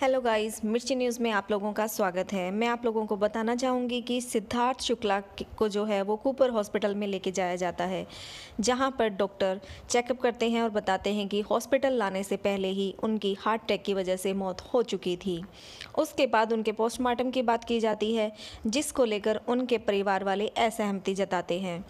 hello guys मिर्ची news में आप लोगों का स्वागत है मैं आप लोगों को बताना चाहूँगी कि सिद्धार्थ शुक्ला को जो है वो कूपर हॉस्पिटल में लेके जाया जाता है जहाँ पर डॉक्टर चेकअप करते हैं और बताते हैं कि हॉस्पिटल लाने से पहले ही उनकी हार्ट अटैक की वजह से मौत हो चुकी थी उसके बाद उनके पोस्टमार्टम की बात की जाती है जिसको लेकर उनके परिवार वाले असहमति जताते हैं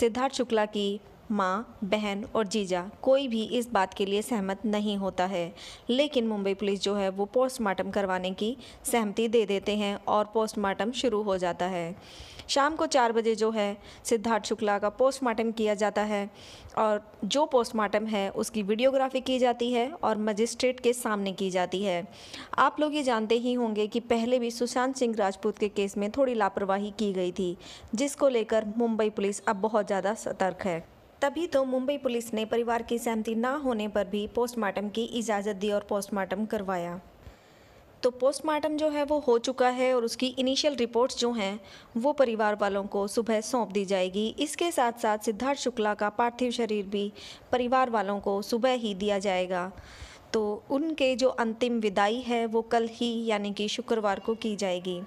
सिद्धार्थ शुक्ला की माँ बहन और जीजा कोई भी इस बात के लिए सहमत नहीं होता है लेकिन मुंबई पुलिस जो है वो पोस्टमार्टम करवाने की सहमति दे देते हैं और पोस्टमार्टम शुरू हो जाता है शाम को चार बजे जो है सिद्धार्थ शुक्ला का पोस्टमार्टम किया जाता है और जो पोस्टमार्टम है उसकी वीडियोग्राफी की जाती है और मजिस्ट्रेट के सामने की जाती है आप लोग ये जानते ही होंगे कि पहले भी सुशांत सिंह राजपूत के केस में थोड़ी लापरवाही की गई थी जिसको लेकर मुंबई पुलिस अब बहुत ज़्यादा सतर्क है तभी तो मुंबई पुलिस ने परिवार की सहमति ना होने पर भी पोस्टमार्टम की इजाज़त दी और पोस्टमार्टम करवाया तो पोस्टमार्टम जो है वो हो चुका है और उसकी इनिशियल रिपोर्ट्स जो हैं वो परिवार वालों को सुबह सौंप दी जाएगी इसके साथ साथ सिद्धार्थ शुक्ला का पार्थिव शरीर भी परिवार वालों को सुबह ही दिया जाएगा तो उनके जो अंतिम विदाई है वो कल ही यानी कि शुक्रवार को की जाएगी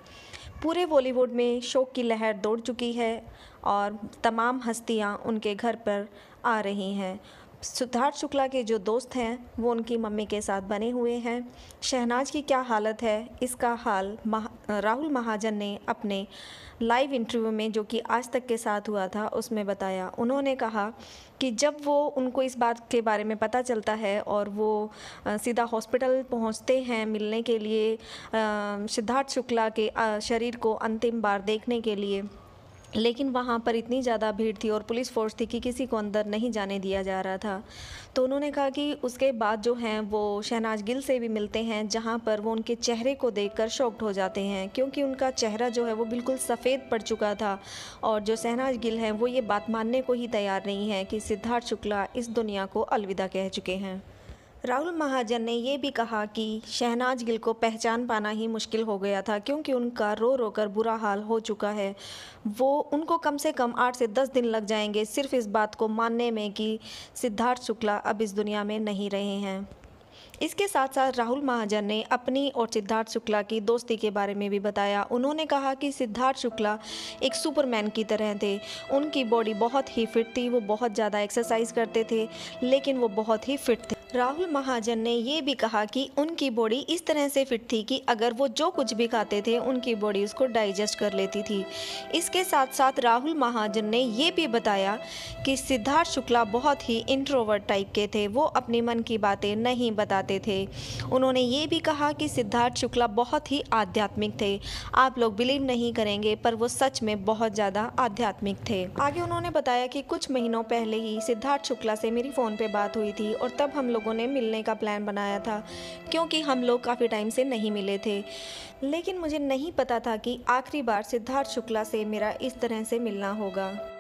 पूरे बॉलीवुड में शोक की लहर दौड़ चुकी है और तमाम हस्तियां उनके घर पर आ रही हैं सिद्धार्थ शुक्ला के जो दोस्त हैं वो उनकी मम्मी के साथ बने हुए हैं शहनाज की क्या हालत है इसका हाल मह, राहुल महाजन ने अपने लाइव इंटरव्यू में जो कि आज तक के साथ हुआ था उसमें बताया उन्होंने कहा कि जब वो उनको इस बात के बारे में पता चलता है और वो सीधा हॉस्पिटल पहुंचते हैं मिलने के लिए सिद्धार्थ शुक्ला के शरीर को अंतिम बार देखने के लिए लेकिन वहाँ पर इतनी ज़्यादा भीड़ थी और पुलिस फोर्स थी कि किसी को अंदर नहीं जाने दिया जा रहा था तो उन्होंने कहा कि उसके बाद जो हैं वो शहनाज गिल से भी मिलते हैं जहाँ पर वो उनके चेहरे को देखकर शॉक्ड हो जाते हैं क्योंकि उनका चेहरा जो है वो बिल्कुल सफ़ेद पड़ चुका था और जो शहनाज गिल हैं वो ये बात मानने को ही तैयार नहीं है कि सिद्धार्थ शुक्ला इस दुनिया को अलविदा कह चुके हैं राहुल महाजन ने यह भी कहा कि शहनाज गिल को पहचान पाना ही मुश्किल हो गया था क्योंकि उनका रो रो कर बुरा हाल हो चुका है वो उनको कम से कम आठ से दस दिन लग जाएंगे सिर्फ इस बात को मानने में कि सिद्धार्थ शुक्ला अब इस दुनिया में नहीं रहे हैं इसके साथ साथ राहुल महाजन ने अपनी और सिद्धार्थ शुक्ला की दोस्ती के बारे में भी बताया उन्होंने कहा कि सिद्धार्थ शुक्ला एक सुपरमैन की तरह थे उनकी बॉडी बहुत ही फिट थी वो बहुत ज़्यादा एक्सरसाइज करते थे लेकिन वो बहुत ही फिट थे राहुल महाजन ने ये भी कहा कि उनकी बॉडी इस तरह से फिट थी कि अगर वो जो कुछ भी खाते थे उनकी बॉडी उसको डाइजेस्ट कर लेती थी इसके साथ साथ राहुल महाजन ने ये भी बताया कि सिद्धार्थ शुक्ला बहुत ही इंट्रोवर्ट टाइप के थे वो अपने मन की बातें नहीं बताते थे उन्होंने ये भी कहा कि सिद्धार्थ शुक्ला बहुत ही आध्यात्मिक थे आप लोग बिलीव नहीं करेंगे पर वो सच में बहुत ज़्यादा आध्यात्मिक थे आगे उन्होंने बताया कि कुछ महीनों पहले ही सिद्धार्थ शुक्ला से मेरी फ़ोन पर बात हुई थी और तब हम लोग लोगों ने मिलने का प्लान बनाया था क्योंकि हम लोग काफ़ी टाइम से नहीं मिले थे लेकिन मुझे नहीं पता था कि आखिरी बार सिद्धार्थ शुक्ला से मेरा इस तरह से मिलना होगा